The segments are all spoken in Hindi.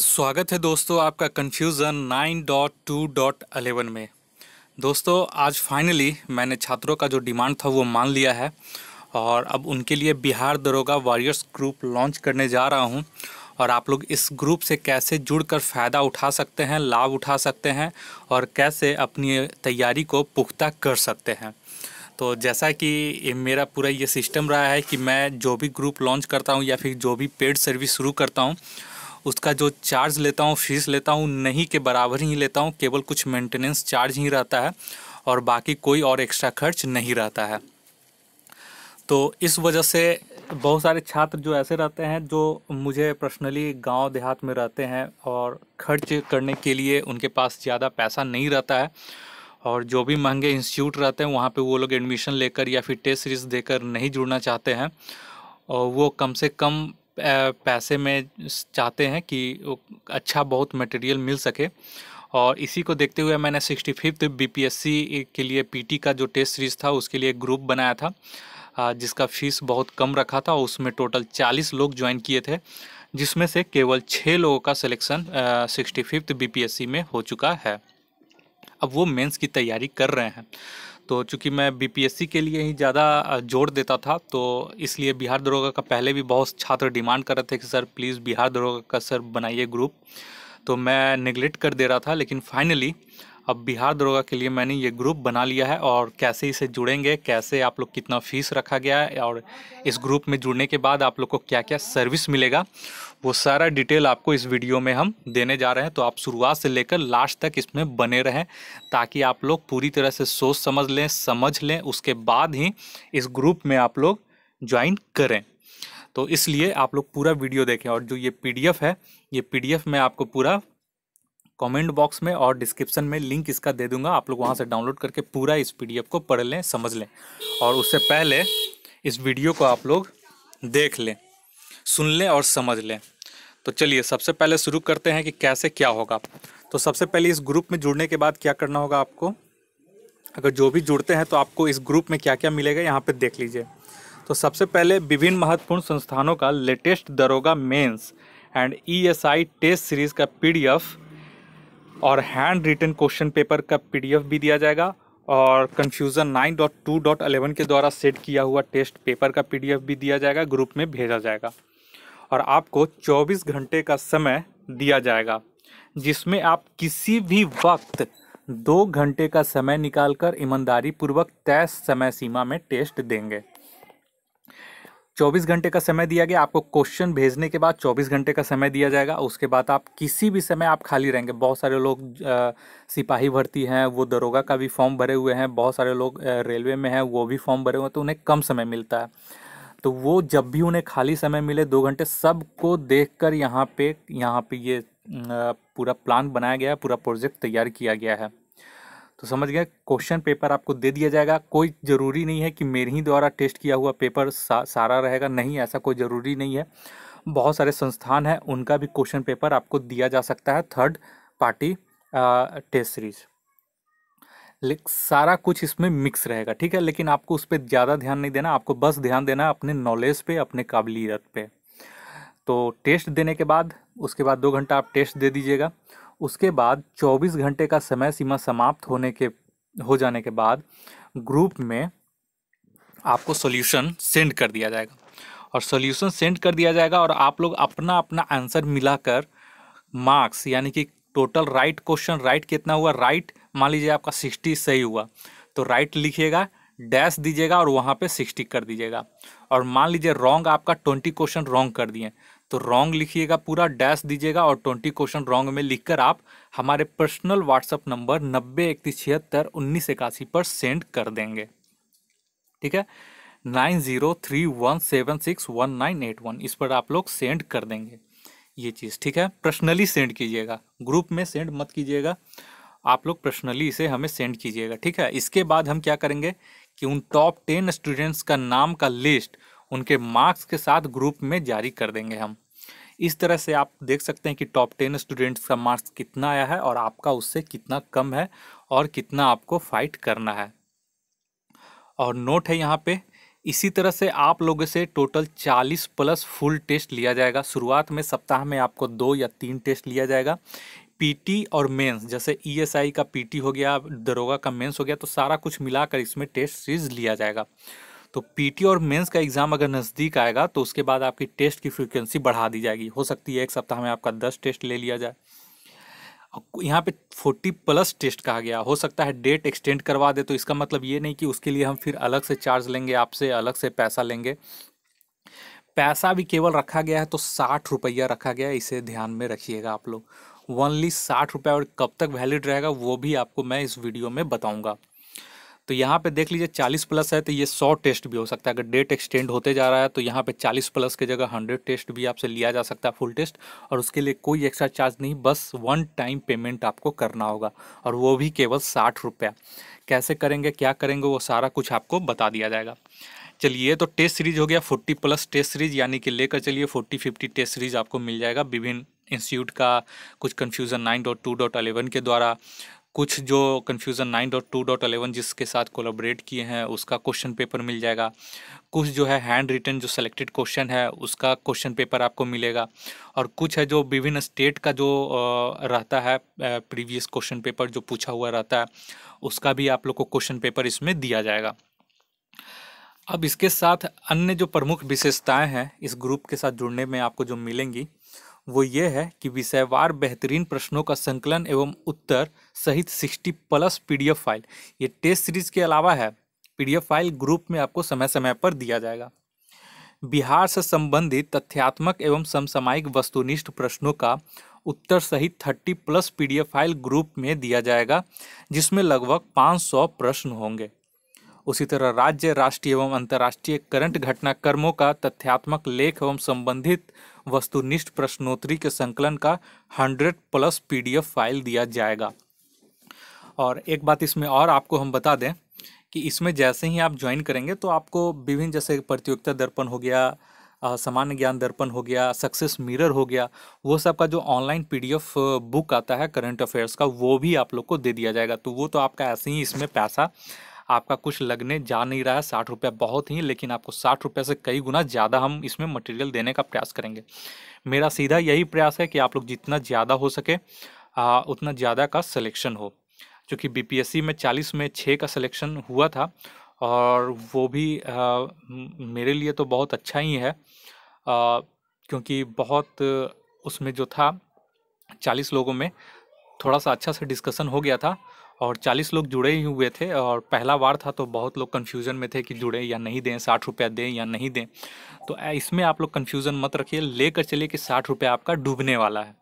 स्वागत है दोस्तों आपका confusion nine dot two dot eleven में दोस्तों आज फाइनली मैंने छात्रों का जो डिमांड था वो मान लिया है और अब उनके लिए बिहार दरोगा वॉरियर्स ग्रुप लॉन्च करने जा रहा हूँ और आप लोग इस ग्रुप से कैसे जुड़कर फ़ायदा उठा सकते हैं लाभ उठा सकते हैं और कैसे अपनी तैयारी को पुख्ता कर सकते हैं तो जैसा कि मेरा पूरा ये सिस्टम रहा है कि मैं जो भी ग्रुप लॉन्च करता हूँ या फिर जो भी पेड सर्विस शुरू करता हूँ उसका जो चार्ज लेता हूँ फीस लेता हूँ नहीं के बराबर ही लेता हूँ केवल कुछ मेंटेनेंस चार्ज ही रहता है और बाकी कोई और एक्स्ट्रा खर्च नहीं रहता है तो इस वजह से बहुत सारे छात्र जो ऐसे रहते हैं जो मुझे पर्सनली गांव देहात में रहते हैं और खर्च करने के लिए उनके पास ज़्यादा पैसा नहीं रहता है और जो भी महंगे इंस्टीट्यूट रहते हैं वहाँ पे वो लोग एडमिशन लेकर या फिर टेस्ट सीरीज़ देकर नहीं जुड़ना चाहते हैं और वो कम से कम पैसे में चाहते हैं कि अच्छा बहुत मटेरियल मिल सके और इसी को देखते हुए मैंने सिक्सटी फिफ्थ बी के लिए पीटी का जो टेस्ट सीरीज था उसके लिए ग्रुप बनाया था जिसका फीस बहुत कम रखा था उसमें टोटल चालीस लोग ज्वाइन किए थे जिसमें से केवल छः लोगों का सिलेक्शन सिक्सटी फिफ्थ बी में हो चुका है अब वो मेंस की तैयारी कर रहे हैं तो चूँकि मैं बीपीएससी के लिए ही ज़्यादा जोर देता था तो इसलिए बिहार दरोगा का पहले भी बहुत छात्र डिमांड कर रहे थे कि सर प्लीज़ बिहार दरोगा का सर बनाइए ग्रुप तो मैं निगलेक्ट कर दे रहा था लेकिन फाइनली अब बिहार दरोगा के लिए मैंने ये ग्रुप बना लिया है और कैसे इसे जुड़ेंगे कैसे आप लोग कितना फीस रखा गया है और इस ग्रुप में जुड़ने के बाद आप लोग को क्या क्या सर्विस मिलेगा वो सारा डिटेल आपको इस वीडियो में हम देने जा रहे हैं तो आप शुरुआत से लेकर लास्ट तक इसमें बने रहें ताकि आप लोग पूरी तरह से सोच समझ लें समझ लें उसके बाद ही इस ग्रुप में आप लोग ज्वाइन करें तो इसलिए आप लोग पूरा वीडियो देखें और जो ये पीडीएफ है ये पीडीएफ मैं आपको पूरा कमेंट बॉक्स में और डिस्क्रिप्शन में लिंक इसका दे दूंगा आप लोग वहाँ से डाउनलोड करके पूरा इस पी को पढ़ लें समझ लें और उससे पहले इस वीडियो को आप लोग देख लें सुन लें और समझ लें तो चलिए सबसे पहले शुरू करते हैं कि कैसे क्या होगा तो सबसे पहले इस ग्रुप में जुड़ने के बाद क्या करना होगा आपको अगर जो भी जुड़ते हैं तो आपको इस ग्रुप में क्या क्या मिलेगा यहाँ पे देख लीजिए तो सबसे पहले विभिन्न महत्वपूर्ण संस्थानों का लेटेस्ट दरोगा mains and ESI test series का पीडीएफ और हैंड रिटन क्वेश्चन पेपर का पीडीएफ भी दिया जाएगा और confusion nine dot dot two eleven के द्वारा सेट किया हुआ टेस्ट पेपर का पीडीएफ भी दिया जाएगा ग्रुप में भेजा जाएगा और आपको 24 घंटे का समय दिया जाएगा जिसमें आप किसी भी वक्त दो घंटे का समय निकालकर ईमानदारी पूर्वक तय समय सीमा में टेस्ट देंगे 24 घंटे का समय दिया गया आपको क्वेश्चन भेजने के बाद 24 घंटे का समय दिया जाएगा उसके बाद आप किसी भी समय आप खाली रहेंगे बहुत सारे लोग आ, सिपाही भर्ती हैं वो दरोगा का भी फॉर्म भरे हुए हैं बहुत सारे लोग रेलवे में हैं वो भी फॉर्म भरे हुए हैं तो उन्हें कम समय मिलता है तो वो जब भी उन्हें खाली समय मिले दो घंटे सबको देख कर यहाँ पे यहाँ पे ये पूरा प्लान बनाया गया है पूरा प्रोजेक्ट तैयार किया गया है तो समझ गए क्वेश्चन पेपर आपको दे दिया जाएगा कोई ज़रूरी नहीं है कि मेरे ही द्वारा टेस्ट किया हुआ पेपर सा, सारा रहेगा नहीं ऐसा कोई ज़रूरी नहीं है बहुत सारे संस्थान हैं उनका भी क्वेश्चन पेपर आपको दिया जा सकता है थर्ड पार्टी टेस्ट सीरीज सारा कुछ इसमें मिक्स रहेगा ठीक है लेकिन आपको उस पर ज़्यादा ध्यान नहीं देना आपको बस ध्यान देना अपने नॉलेज पे अपने काबिलियत पे तो टेस्ट देने के बाद उसके बाद दो घंटा आप टेस्ट दे दीजिएगा उसके बाद 24 घंटे का समय सीमा समाप्त होने के हो जाने के बाद ग्रुप में आपको सॉल्यूशन सेंड कर दिया जाएगा और सॉल्यूशन सेंड कर दिया जाएगा और आप लोग अपना अपना आंसर मिलाकर मार्क्स यानी कि टोटल राइट क्वेश्चन राइट कितना हुआ राइट मान लीजिए आपका सिक्सटी सही हुआ तो राइट लिखिएगा डैश दीजिएगा और वहाँ पे सिक्सटी कर दीजिएगा और मान लीजिए रॉन्ग आपका ट्वेंटी क्वेश्चन रॉन्ग कर दिए तो रॉन्ग लिखिएगा पूरा डैश दीजिएगा और ट्वेंटी क्वेश्चन रॉन्ग में लिखकर आप हमारे पर्सनल व्हाट्सअप नंबर नब्बे इकतीस छिहत्तर उन्नीस इक्यासी पर सेंड कर देंगे ठीक है nine zero three one seven six one nine eight one इस पर आप लोग सेंड कर देंगे ये चीज़ ठीक है पर्सनली सेंड कीजिएगा ग्रुप में सेंड मत कीजिएगा आप लोग पर्सनली इसे हमें सेंड कीजिएगा ठीक है इसके बाद हम क्या करेंगे कि उन टॉप टेन स्टूडेंट्स का नाम का लिस्ट उनके मार्क्स के साथ ग्रुप में जारी कर देंगे हम इस तरह से आप देख सकते हैं कि टॉप टेन स्टूडेंट्स का मार्क्स कितना आया है और आपका उससे कितना कम है और कितना आपको फाइट करना है और नोट है यहाँ पे इसी तरह से आप लोगों से टोटल 40 प्लस फुल टेस्ट लिया जाएगा शुरुआत में सप्ताह में आपको दो या तीन टेस्ट लिया जाएगा पीटी और मेंस जैसे ईएसआई e का पीटी हो गया दरोगा का मेंस हो गया तो सारा कुछ मिलाकर इसमें टेस्ट सीरीज लिया जाएगा तो पीटी और मेंस का एग्ज़ाम अगर नज़दीक आएगा तो उसके बाद आपकी टेस्ट की फ्रीक्वेंसी बढ़ा दी जाएगी हो सकती है एक सप्ताह में आपका दस टेस्ट ले लिया जाए यहाँ पे फोर्टी प्लस टेस्ट कहा गया हो सकता है डेट एक्सटेंड करवा दे तो इसका मतलब ये नहीं कि उसके लिए हम फिर अलग से चार्ज लेंगे आपसे अलग से पैसा लेंगे पैसा भी केवल रखा गया है तो साठ रुपया रखा गया है इसे ध्यान में रखिएगा आप लोग ओनली साठ रुपया और कब तक वैलिड रहेगा वो भी आपको मैं इस वीडियो में बताऊँगा तो यहाँ पे देख लीजिए 40 प्लस है तो ये 100 टेस्ट भी हो सकता है अगर डेट एक्सटेंड होते जा रहा है तो यहाँ पे 40 प्लस की जगह 100 टेस्ट भी आपसे लिया जा सकता है फुल टेस्ट और उसके लिए कोई एक्स्ट्रा चार्ज नहीं बस वन टाइम पेमेंट आपको करना होगा और वो भी केवल साठ रुपया कैसे करेंगे क्या करेंगे वो सारा कुछ आपको बता दिया जाएगा चलिए तो टेस्ट सीरीज हो गया फोर्टी प्लस टेस्ट सीरीज यानी कि लेकर चलिए फोर्टी फिफ्टी टेस्ट सीरीज आपको मिल जाएगा विभिन्न इंस्टीट्यूट का कुछ confusion nine dot two dot eleven के द्वारा कुछ जो confusion nine dot two dot eleven जिसके साथ कोलाबरेट किए हैं उसका क्वेश्चन पेपर मिल जाएगा कुछ जो है हैंड रिटन जो सेलेक्टेड क्वेश्चन है उसका क्वेश्चन पेपर आपको मिलेगा और कुछ है जो विभिन्न स्टेट का जो रहता है प्रीवियस क्वेश्चन पेपर जो पूछा हुआ रहता है उसका भी आप लोग को क्वेश्चन पेपर इसमें दिया जाएगा अब इसके साथ अन्य जो प्रमुख विशेषताएं हैं इस ग्रुप के साथ जुड़ने में आपको जो मिलेंगी वो ये है कि विषयवार बेहतरीन प्रश्नों का संकलन एवं उत्तर सहित 60 प्लस पीडीएफ फाइल ये टेस्ट सीरीज के अलावा है पीडीएफ फाइल ग्रुप में आपको समय समय पर दिया जाएगा बिहार से संबंधित तथ्यात्मक एवं समसामायिक वस्तुनिष्ठ प्रश्नों का उत्तर सहित thirty plus PDF file group में दिया जाएगा जिसमें लगभग 500 प्रश्न होंगे उसी तरह राज्य राष्ट्रीय एवं अंतर्राष्ट्रीय करंट घटनाक्रमों का तथ्यात्मक लेख एवं संबंधित वस्तुनिष्ठ प्रश्नोत्तरी के संकलन का हंड्रेड प्लस पीडीएफ फाइल दिया जाएगा और एक बात इसमें और आपको हम बता दें कि इसमें जैसे ही आप ज्वाइन करेंगे तो आपको विभिन्न जैसे प्रतियोगिता दर्पण हो गया सामान्य ज्ञान दर्पण हो गया सक्सेस मिरर हो गया वो सब का जो ऑनलाइन पीडीएफ बुक आता है करंट अफेयर्स का वो भी आप लोग को दे दिया जाएगा तो वो तो आपका ऐसे ही इसमें पैसा आपका कुछ लगने जा नहीं रहा है साठ रुपया बहुत ही लेकिन आपको साठ रुपये से कई गुना ज़्यादा हम इसमें मटेरियल देने का प्रयास करेंगे मेरा सीधा यही प्रयास है कि आप लोग जितना ज़्यादा हो सके आ, उतना ज़्यादा का सिलेक्शन हो क्योंकि बी में चालीस में छः का सिलेक्शन हुआ था और वो भी आ, मेरे लिए तो बहुत अच्छा ही है आ, क्योंकि बहुत उसमें जो था चालीस लोगों में थोड़ा सा अच्छा से डिस्कशन हो गया था और 40 लोग जुड़े ही हुए थे और पहला बार था तो बहुत लोग कन्फ्यूज़न में थे कि जुड़े या नहीं दें साठ रुपया दें या नहीं दें तो इसमें आप लोग कन्फ्यूज़न मत रखिए लेकर चलिए कि साठ रुपया आपका डूबने वाला है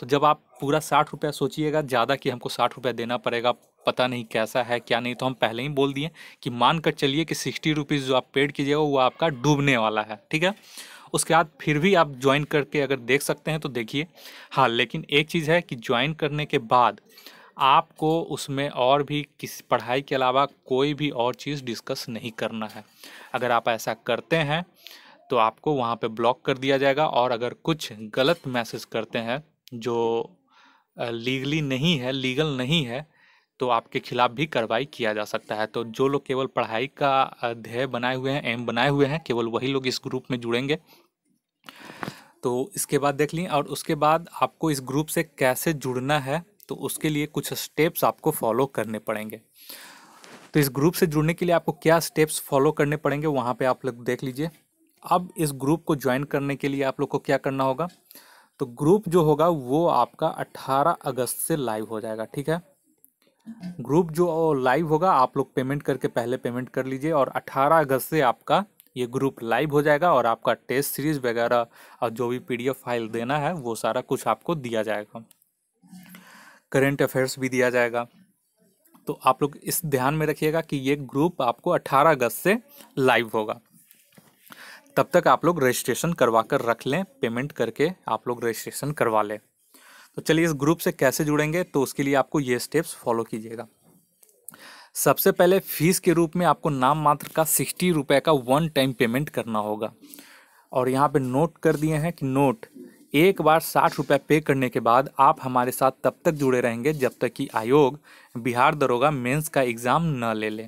तो जब आप पूरा साठ रुपया सोचिएगा ज़्यादा कि हमको साठ रुपया देना पड़ेगा पता नहीं कैसा है क्या नहीं तो हम पहले ही बोल दिए कि मान कर चलिए कि सिक्सटी रुपीज़ जो आप पेड कीजिएगा वो आपका डूबने वाला है ठीक है उसके बाद फिर भी आप ज्वाइन करके अगर देख सकते हैं तो देखिए हाँ लेकिन एक चीज़ है कि ज्वाइन करने के बाद आपको उसमें और भी किस पढ़ाई के अलावा कोई भी और चीज़ डिस्कस नहीं करना है अगर आप ऐसा करते हैं तो आपको वहाँ पे ब्लॉक कर दिया जाएगा और अगर कुछ गलत मैसेज करते हैं जो लीगली नहीं है लीगल नहीं है तो आपके खिलाफ़ भी कार्रवाई किया जा सकता है तो जो लोग केवल पढ़ाई का ध्येय बनाए हुए हैं एम बनाए हुए हैं केवल वही लोग इस ग्रुप में जुड़ेंगे तो इसके बाद देख लें और उसके बाद आपको इस ग्रुप से कैसे जुड़ना है तो उसके लिए कुछ स्टेप्स आपको फॉलो करने पड़ेंगे तो इस ग्रुप से जुड़ने के लिए आपको क्या स्टेप्स फॉलो करने पड़ेंगे वहाँ पे आप लोग देख लीजिए अब इस ग्रुप को ज्वाइन करने के लिए आप लोग को क्या करना होगा तो ग्रुप जो होगा वो आपका 18 अगस्त से लाइव हो जाएगा ठीक है ग्रुप जो लाइव होगा आप लोग पेमेंट करके पहले पेमेंट कर लीजिए और 18 अगस्त से आपका ये ग्रुप लाइव हो जाएगा और आपका टेस्ट सीरीज वगैरह और जो भी पी फाइल देना है वो सारा कुछ आपको दिया जाएगा करेंट अफेयर्स भी दिया जाएगा तो आप लोग इस ध्यान में रखिएगा कि ये ग्रुप आपको 18 अगस्त से लाइव होगा तब तक आप लोग रजिस्ट्रेशन करवा कर रख लें पेमेंट करके आप लोग रजिस्ट्रेशन करवा लें तो चलिए इस ग्रुप से कैसे जुड़ेंगे तो उसके लिए आपको ये स्टेप्स फॉलो कीजिएगा सबसे पहले फीस के रूप में आपको नाम मात्र का सिक्सटी रुपये का वन टाइम पेमेंट करना होगा और यहाँ पे नोट कर दिए हैं कि नोट एक बार साठ रुपये पे करने के बाद आप हमारे साथ तब तक जुड़े रहेंगे जब तक कि आयोग बिहार दरोगा मेंस का एग्ज़ाम न ले ले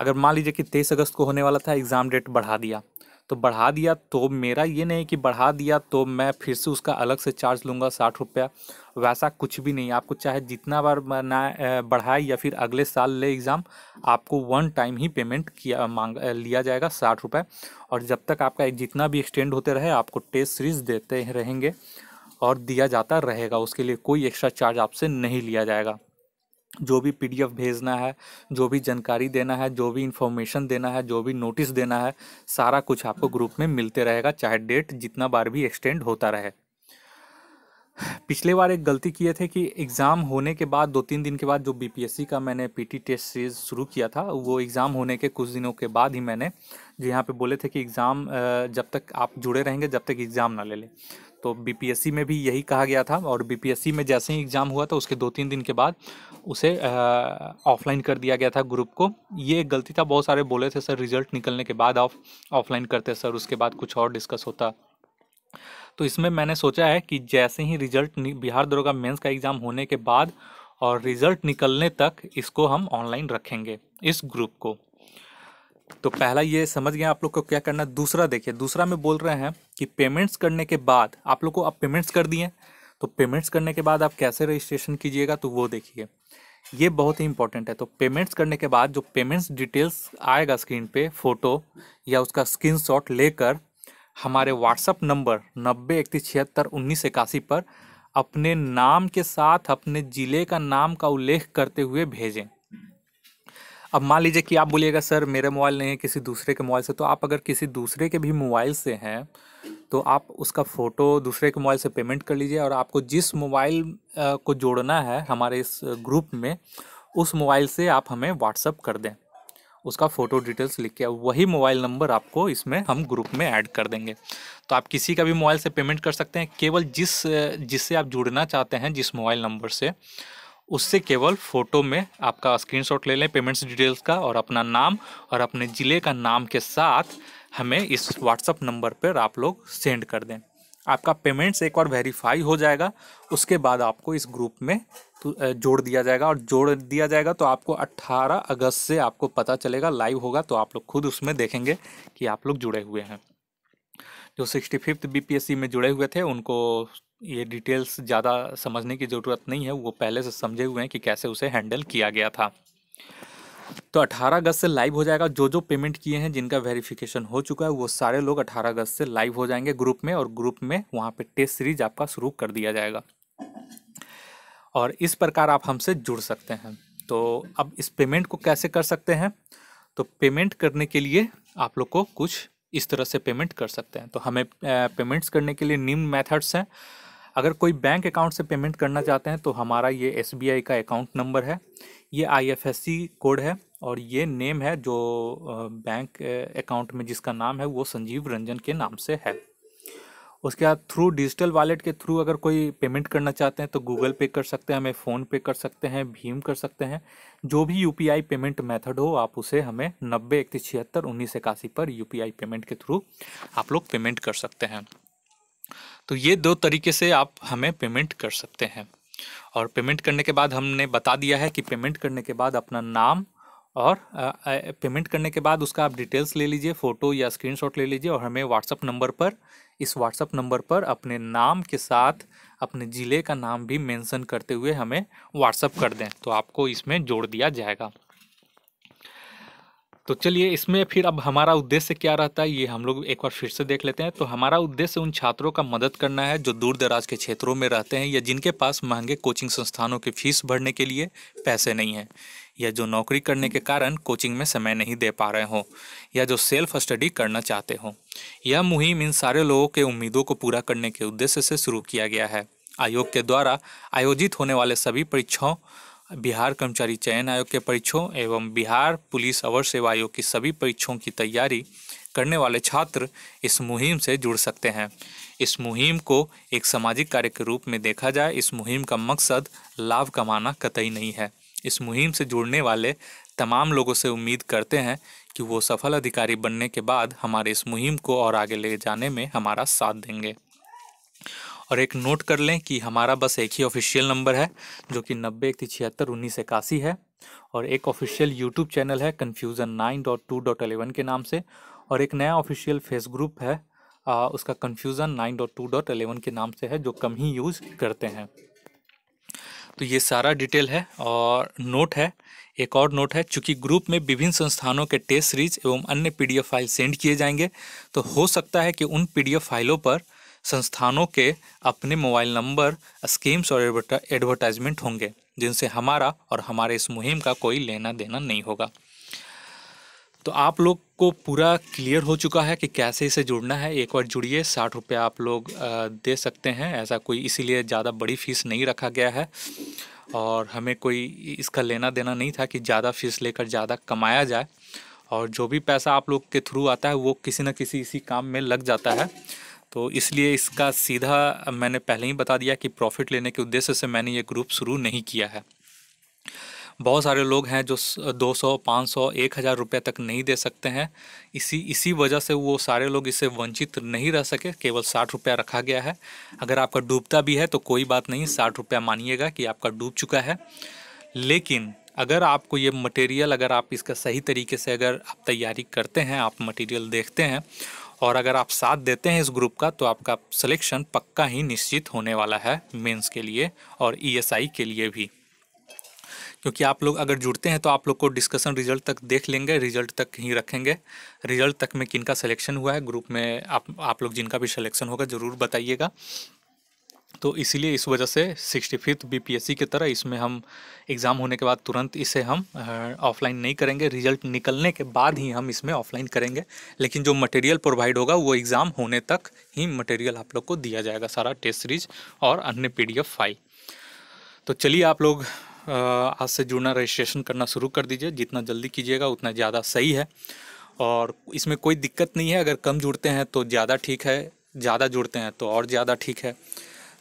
अगर मान लीजिए कि तेईस अगस्त को होने वाला था एग्ज़ाम डेट बढ़ा दिया तो बढ़ा दिया तो मेरा ये नहीं कि बढ़ा दिया तो मैं फिर से उसका अलग से चार्ज लूँगा साठ रुपया वैसा कुछ भी नहीं आपको चाहे जितना बार बना बढ़ाए या फिर अगले साल ले एग्ज़ाम आपको वन टाइम ही पेमेंट किया मांग लिया जाएगा साठ रुपये और जब तक आपका जितना भी एक्सटेंड होते रहे आपको टेस्ट सीरीज़ देते रहेंगे और दिया जाता रहेगा उसके लिए कोई एक्स्ट्रा चार्ज आपसे नहीं लिया जाएगा जो भी पीडीएफ भेजना है जो भी जानकारी देना है जो भी इंफॉर्मेशन देना है जो भी नोटिस देना है सारा कुछ आपको ग्रुप में मिलते रहेगा चाहे डेट जितना बार भी एक्सटेंड होता रहे पिछले बार एक गलती किए थे कि एग्ज़ाम होने के बाद दो तीन दिन के बाद जो बीपीएससी का मैंने पीटी टेस्ट सीरीज़ शुरू किया था वो एग्ज़ाम होने के कुछ दिनों के बाद ही मैंने जो यहाँ पे बोले थे कि एग्ज़ाम जब तक आप जुड़े रहेंगे जब तक एग्ज़ाम ना ले लें तो बीपीएससी में भी यही कहा गया था और बी में जैसे ही एग्ज़ाम हुआ था उसके दो तीन दिन के बाद उसे ऑफलाइन कर दिया गया था ग्रुप को ये एक गलती था बहुत सारे बोले थे सर रिज़ल्ट निकलने के बाद ऑफ ऑफलाइन करते सर उसके बाद कुछ और डिस्कस होता तो इसमें मैंने सोचा है कि जैसे ही रिजल्ट बिहार दरोगा मेंस का एग्ज़ाम होने के बाद और रिजल्ट निकलने तक इसको हम ऑनलाइन रखेंगे इस ग्रुप को तो पहला ये समझ गए आप लोग को क्या करना है दूसरा देखिए दूसरा में बोल रहे हैं कि पेमेंट्स करने के बाद आप लोग को अब पेमेंट्स कर दिए तो पेमेंट्स करने के बाद आप कैसे रजिस्ट्रेशन कीजिएगा तो वो देखिए ये बहुत ही इंपॉर्टेंट है तो पेमेंट्स करने के बाद जो पेमेंट्स डिटेल्स आएगा स्क्रीन पे फोटो या उसका स्क्रीनशॉट लेकर हमारे व्हाट्सअप नंबर नब्बे इकतीस छिहत्तर उन्नीस इक्यासी पर अपने नाम के साथ अपने ज़िले का नाम का उल्लेख करते हुए भेजें अब मान लीजिए कि आप बोलिएगा सर मेरे मोबाइल नहीं है किसी दूसरे के मोबाइल से तो आप अगर किसी दूसरे के भी मोबाइल से हैं तो आप उसका फ़ोटो दूसरे के मोबाइल से पेमेंट कर लीजिए और आपको जिस मोबाइल को जोड़ना है हमारे इस ग्रुप में उस मोबाइल से आप हमें व्हाट्सअप कर दें उसका फ़ोटो डिटेल्स लिख के वही मोबाइल नंबर आपको इसमें हम ग्रुप में ऐड कर देंगे तो आप किसी का भी मोबाइल से पेमेंट कर सकते हैं केवल जिस जिससे आप जुड़ना चाहते हैं जिस मोबाइल नंबर से उससे केवल फ़ोटो में आपका स्क्रीनशॉट ले लें पेमेंट्स डिटेल्स का और अपना नाम और अपने ज़िले का नाम के साथ हमें इस व्हाट्सअप नंबर पर आप लोग सेंड कर दें आपका पेमेंट्स एक बार वेरीफाई हो जाएगा उसके बाद आपको इस ग्रुप में तो, जोड़ दिया जाएगा और जोड़ दिया जाएगा तो आपको 18 अगस्त से आपको पता चलेगा लाइव होगा तो आप लोग खुद उसमें देखेंगे कि आप लोग जुड़े हुए हैं जो सिक्सटी फिफ्थ बी में जुड़े हुए थे उनको ये डिटेल्स ज़्यादा समझने की ज़रूरत नहीं है वो पहले से समझे हुए हैं कि कैसे उसे हैंडल किया गया था तो 18 अगस्त से लाइव हो जाएगा जो जो पेमेंट किए हैं जिनका वेरिफिकेशन हो चुका है वो सारे लोग 18 अगस्त से लाइव हो जाएंगे ग्रुप में और ग्रुप में वहाँ पे टेस्ट सीरीज आपका शुरू कर दिया जाएगा और इस प्रकार आप हमसे जुड़ सकते हैं तो अब इस पेमेंट को कैसे कर सकते हैं तो पेमेंट करने के लिए आप लोग को कुछ इस तरह से पेमेंट कर सकते हैं तो हमें पेमेंट्स करने के लिए निम्न मैथड्स हैं अगर कोई बैंक अकाउंट से पेमेंट करना चाहते हैं तो हमारा ये एस का अकाउंट नंबर है ये आई कोड है और ये नेम है जो बैंक अकाउंट में जिसका नाम है वो संजीव रंजन के नाम से है उसके बाद थ्रू डिजिटल वॉलेट के थ्रू अगर कोई पेमेंट करना चाहते हैं तो गूगल पे कर सकते हैं हमें फ़ोन पे कर सकते हैं भीम कर सकते हैं जो भी यू पेमेंट मेथड हो आप उसे हमें नब्बे इकतीस छिहत्तर उन्नीस इक्यासी पर यू पेमेंट के थ्रू आप लोग पेमेंट कर सकते हैं तो ये दो तरीके से आप हमें पेमेंट कर सकते हैं और पेमेंट करने के बाद हमने बता दिया है कि पेमेंट करने के बाद अपना नाम और पेमेंट करने के बाद उसका आप डिटेल्स ले लीजिए फ़ोटो या स्क्रीनशॉट ले लीजिए और हमें व्हाट्सअप नंबर पर इस व्हाट्सअप नंबर पर अपने नाम के साथ अपने ज़िले का नाम भी मेंशन करते हुए हमें व्हाट्सअप कर दें तो आपको इसमें जोड़ दिया जाएगा तो चलिए इसमें फिर अब हमारा उद्देश्य क्या रहता है ये हम लोग एक बार फिर से देख लेते हैं तो हमारा उद्देश्य उन छात्रों का मदद करना है जो दूर दराज के क्षेत्रों में रहते हैं या जिनके पास महंगे कोचिंग संस्थानों की फीस भरने के लिए पैसे नहीं हैं या जो नौकरी करने के कारण कोचिंग में समय नहीं दे पा रहे हों या जो सेल्फ स्टडी करना चाहते हों यह मुहिम इन सारे लोगों के उम्मीदों को पूरा करने के उद्देश्य से शुरू किया गया है आयोग के द्वारा आयोजित होने वाले सभी परीक्षाओं बिहार कर्मचारी चयन आयोग के परीक्षों एवं बिहार पुलिस अवर सेवा आयोग की सभी परीक्षाओं की तैयारी करने वाले छात्र इस मुहिम से जुड़ सकते हैं इस मुहिम को एक सामाजिक कार्य के रूप में देखा जाए इस मुहिम का मकसद लाभ कमाना कतई नहीं है इस मुहिम से जुड़ने वाले तमाम लोगों से उम्मीद करते हैं कि वो सफल अधिकारी बनने के बाद हमारे इस मुहिम को और आगे ले जाने में हमारा साथ देंगे और एक नोट कर लें कि हमारा बस एक ही ऑफिशियल नंबर है जो कि नब्बे एक छिहत्तर उन्नीस इक्यासी है और एक ऑफिशियल यूट्यूब चैनल है confusion nine dot two dot eleven के नाम से और एक नया ऑफिशियल फेस ग्रुप है आ, उसका confusion nine dot two dot eleven के नाम से है जो कम ही यूज़ करते हैं तो ये सारा डिटेल है और नोट है एक और नोट है चूंकि ग्रुप में विभिन्न संस्थानों के टेस्ट सीरीज एवं अन्य पीडीएफ फाइल सेंड किए जाएंगे तो हो सकता है कि उन पीडीएफ फाइलों पर संस्थानों के अपने मोबाइल नंबर स्कीम्स और एडवर्टाइजमेंट होंगे जिनसे हमारा और हमारे इस मुहिम का कोई लेना देना नहीं होगा तो आप लोग को पूरा क्लियर हो चुका है कि कैसे इसे जुड़ना है एक बार जुड़िए साठ रुपये आप लोग दे सकते हैं ऐसा कोई इसीलिए ज़्यादा बड़ी फीस नहीं रखा गया है और हमें कोई इसका लेना देना नहीं था कि ज़्यादा फीस लेकर ज़्यादा कमाया जाए और जो भी पैसा आप लोग के थ्रू आता है वो किसी न किसी इसी काम में लग जाता है तो इसलिए इसका सीधा मैंने पहले ही बता दिया कि प्रॉफिट लेने के उद्देश्य से मैंने ये ग्रुप शुरू नहीं किया है बहुत सारे लोग हैं जो 200, 500, 1000 रुपये तक नहीं दे सकते हैं इसी इसी वजह से वो सारे लोग इससे वंचित नहीं रह सके केवल साठ रुपया रखा गया है अगर आपका डूबता भी है तो कोई बात नहीं साठ रुपया मानिएगा कि आपका डूब चुका है लेकिन अगर आपको ये मटेरियल अगर आप इसका सही तरीके से अगर आप तैयारी करते हैं आप मटेरियल देखते हैं और अगर आप साथ देते हैं इस ग्रुप का तो आपका सिलेक्शन पक्का ही निश्चित होने वाला है मेंस के लिए और ईएसआई e के लिए भी क्योंकि आप लोग अगर जुड़ते हैं तो आप लोग को डिस्कशन रिजल्ट तक देख लेंगे रिजल्ट तक ही रखेंगे रिजल्ट तक में किन का सिलेक्शन हुआ है ग्रुप में आप आप लोग जिनका भी सिलेक्शन होगा ज़रूर बताइएगा तो इसीलिए इस वजह से सिक्सटी फिफ्थ बी की तरह इसमें हम एग्ज़ाम होने के बाद तुरंत इसे हम ऑफलाइन नहीं करेंगे रिजल्ट निकलने के बाद ही हम इसमें ऑफलाइन करेंगे लेकिन जो मटेरियल प्रोवाइड होगा वो एग्ज़ाम होने तक ही मटेरियल आप लोग को दिया जाएगा सारा टेस्ट सीरीज और अन्य पी फाइल तो चलिए आप लोग आज से जुड़ना रजिस्ट्रेशन करना शुरू कर दीजिए जितना जल्दी कीजिएगा उतना ज़्यादा सही है और इसमें कोई दिक्कत नहीं है अगर कम जुड़ते हैं तो ज़्यादा ठीक है ज़्यादा जुड़ते हैं तो और ज़्यादा ठीक है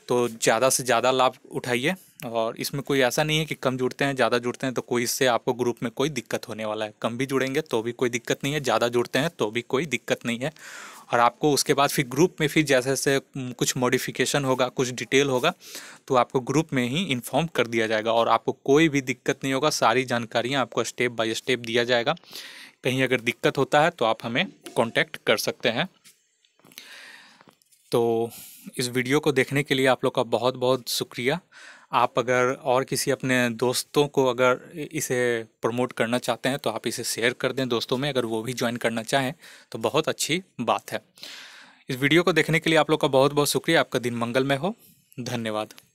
तो ज़्यादा से ज़्यादा लाभ उठाइए और इसमें कोई ऐसा नहीं है कि कम जुड़ते हैं ज़्यादा जुड़ते हैं तो कोई इससे आपको ग्रुप में कोई दिक्कत होने वाला है कम भी जुड़ेंगे तो भी कोई दिक्कत नहीं है ज़्यादा जुड़ते हैं तो भी कोई दिक्कत नहीं है और आपको उसके बाद फिर ग्रुप में फिर जैसे जैसे कुछ मॉडिफिकेशन होगा कुछ डिटेल होगा तो आपको ग्रुप में ही इन्फॉर्म कर दिया जाएगा और आपको कोई भी दिक्कत नहीं होगा सारी जानकारियाँ आपको स्टेप बाई स्टेप दिया जाएगा कहीं अगर दिक्कत होता है तो आप हमें कॉन्टैक्ट कर सकते हैं तो इस वीडियो को देखने के लिए आप लोग का बहुत बहुत शुक्रिया आप अगर और किसी अपने दोस्तों को अगर इसे प्रमोट करना चाहते हैं तो आप इसे शेयर कर दें दोस्तों में अगर वो भी ज्वाइन करना चाहें तो बहुत अच्छी बात है इस वीडियो को देखने के लिए आप लोग का बहुत बहुत शुक्रिया आपका दिन मंगलमय हो धन्यवाद